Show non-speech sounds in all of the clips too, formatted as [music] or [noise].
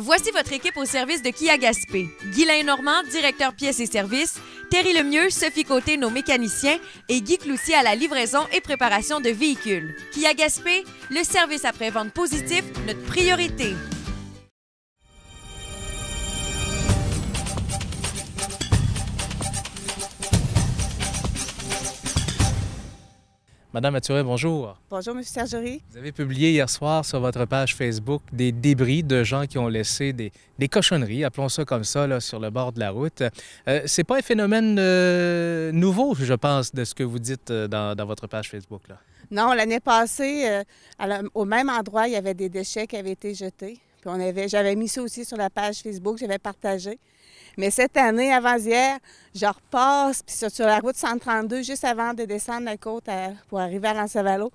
Voici votre équipe au service de Kia Gaspé. Guylain Normand, directeur pièces et services, Terry Lemieux, Sophie Côté, nos mécaniciens, et Guy Cloutier à la livraison et préparation de véhicules. Kia Gaspé, le service après-vente positif, notre priorité. Madame Mathurin, bonjour. Bonjour, M. Sergery. Vous avez publié hier soir sur votre page Facebook des débris de gens qui ont laissé des, cochonneries, appelons ça comme ça, sur le bord de la route. Euh, ce n'est pas un phénomène euh, nouveau, je pense, de ce que vous dites euh, dans, votre page Facebook. Là. Non, l'année passée, au même endroit, il y avait des déchets qui avaient été jetés j'avais mis ça aussi sur la page Facebook, j'avais partagé. Mais cette année, avant-hier, je repasse puis sur, la route 132, juste avant de descendre la côte pour arriver à Rancevalo,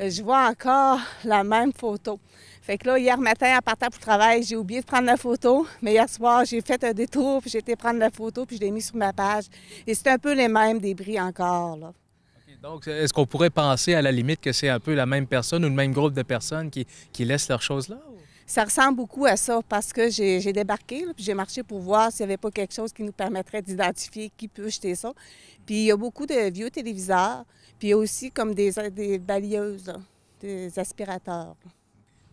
euh, je vois encore [laughs] la même photo. Fait que là, hier matin, en partant pour le travail, j'ai oublié de prendre la photo. Mais hier soir, j'ai fait un détour, puis j'ai été prendre la photo, puis je l'ai mis sur ma page. Et c'est un peu les mêmes débris encore, là. Donc, est-ce qu'on pourrait penser à la limite que c'est un peu la même personne ou le même groupe de personnes qui laissent leurs choses là? ça ressemble beaucoup à ça parce que j'ai débarqué, puis j'ai marché pour voir s'il n'y avait pas quelque chose qui nous permettrait d'identifier qui peut jeter ça. Puis il y a beaucoup de vieux téléviseurs, puis aussi comme des, des des aspirateurs.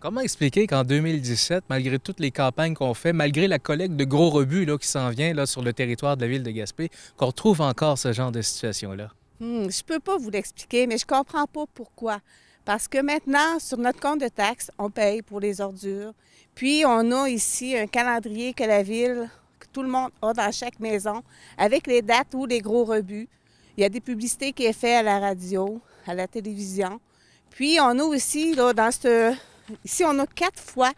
Comment expliquer qu'en 2017, malgré toutes les campagnes qu'on fait, malgré la collecte de gros rebuts qui s'en vient là, sur le territoire de la ville de Gaspé, qu'on retrouve encore ce genre de situation-là? Hmm, je peux pas vous l'expliquer, mais je comprends pas pourquoi. Parce que maintenant, sur notre compte de taxes, on paye pour les ordures. Puis, on a ici un calendrier que la ville, que tout le monde a dans chaque maison, avec les dates ou les gros rebuts. Il y a des publicités qui est faites à la radio, à la télévision. Puis, on a aussi, dans ce... Ici, on a quatre fois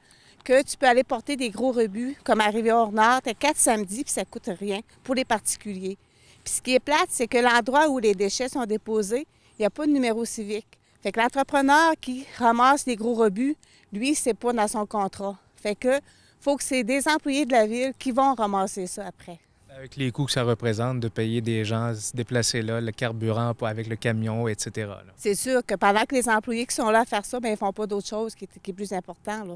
que tu peux aller porter des gros rebuts, comme à Rivière-Nord, tu quatre samedis, puis ça coûte rien pour les particuliers. Puis ce qui est plate, c'est que l'endroit où les déchets sont déposés, il n'y a pas de numéro civique. Fait que l'entrepreneur qui ramasse les gros rebuts, lui, c'est pas dans son contrat. Fait que faut que c'est des employés de la ville qui vont ramasser ça après. Avec les coûts que ça représente de payer des gens, se déplacer là, le carburant avec le camion, etc. C'est sûr que pendant que les employés qui sont là à faire ça, bien, ils font pas d'autre chose qui, est plus important. Là.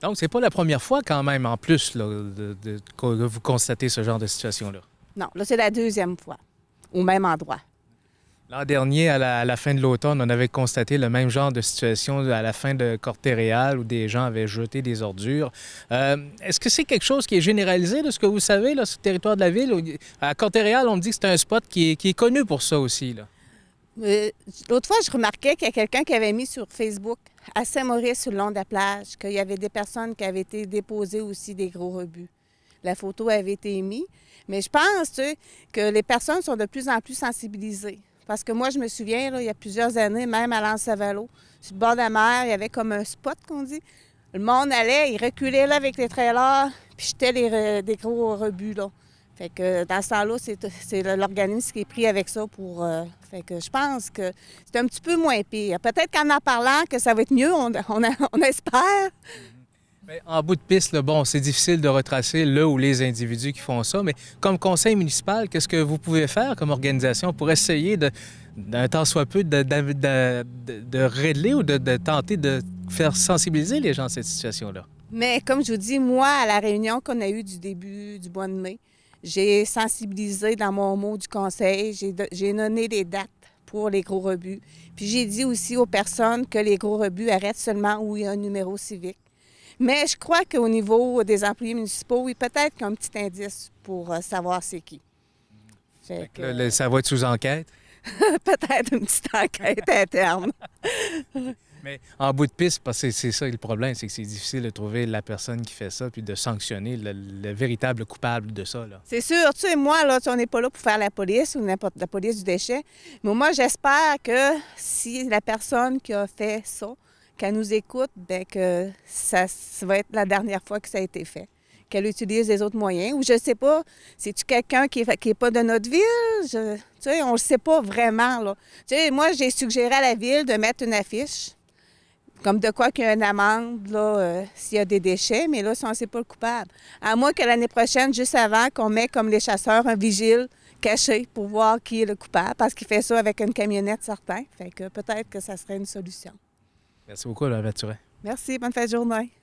Donc, c'est pas la première fois quand même, en plus, de, que vous constatez ce genre de situation-là? Non, là, c'est la deuxième fois, au même endroit. L'an dernier, à la, fin de l'automne, on avait constaté le même genre de situation à la fin de Cortéréal où des gens avaient jeté des ordures. Euh, est-ce que c'est quelque chose qui est généralisé de ce que vous savez sur le territoire de la ville? À Cortéréal, on me dit que c'est un spot qui est, connu pour ça aussi. Euh, l'autre fois, je remarquais qu'il y a quelqu'un qui avait mis sur Facebook à Saint-Maurice, sur le long de la plage, qu'il y avait des personnes qui avaient été déposées aussi des gros rebuts la photo avait été émise. Mais je pense que les personnes sont de plus en plus sensibilisées. Parce que moi, je me souviens, il y a plusieurs années, même à lens sur le bord de la mer, il y avait comme un spot qu'on dit. Le monde allait, il reculait là avec les trailers, puis j'étais des gros rebuts. Là. Fait que dans ce temps-là, c'est l'organisme qui est pris avec ça pour. Euh, fait que je pense que c'est un petit peu moins pire. Peut-être qu'en en parlant, que ça va être mieux, on espère en bout de piste, bon, c'est difficile de retracer le ou les individus qui font ça, mais comme conseil municipal, qu'est-ce que vous pouvez faire comme organisation pour essayer de, d'un temps soit peu, de, de, régler ou de tenter de faire sensibiliser les gens à cette situation-là? Mais comme je vous dis, moi, à la réunion qu'on a eue du début du mois de mai, j'ai sensibilisé dans mon mot du conseil, j'ai donné des dates pour les gros rebuts. Puis j'ai dit aussi aux personnes que les gros rebuts arrêtent seulement où il y a un numéro civique. Mais je crois qu'au niveau des employés municipaux, oui, peut-être qu'un petit indice pour euh, savoir c'est qui. Euh, ça va être sous enquête? [laughs] peut-être une petite enquête [laughs] interne. Mais en bout de piste, parce que c'est ça le problème, c'est que c'est difficile de trouver la personne qui fait ça puis de sanctionner le, véritable coupable de ça. C'est sûr, tu sais, moi, là, on n'est pas là pour faire la police ou n'importe la police du déchet. Mais moi, j'espère que si la personne qui a fait ça qu'elle nous écoute, bien que ça, va être la dernière fois que ça a été fait. Qu'elle utilise les autres moyens. Ou je sais pas, c'est-tu quelqu'un qui n'est pas de notre ville? tu sais, on le sait pas vraiment. Là. Tu sais, moi, j'ai suggéré à la ville de mettre une affiche, comme de quoi qu'il y ait une amende euh, s'il y a des déchets, mais là, ça, on ne sait pas le coupable. À moins que l'année prochaine, juste avant, qu'on mette comme les chasseurs un vigile caché pour voir qui est le coupable, parce qu'il fait ça avec une camionnette certain. Fait que peut-être que ça serait une solution. Merci beaucoup, Alain Merci. Bonne fin de journée.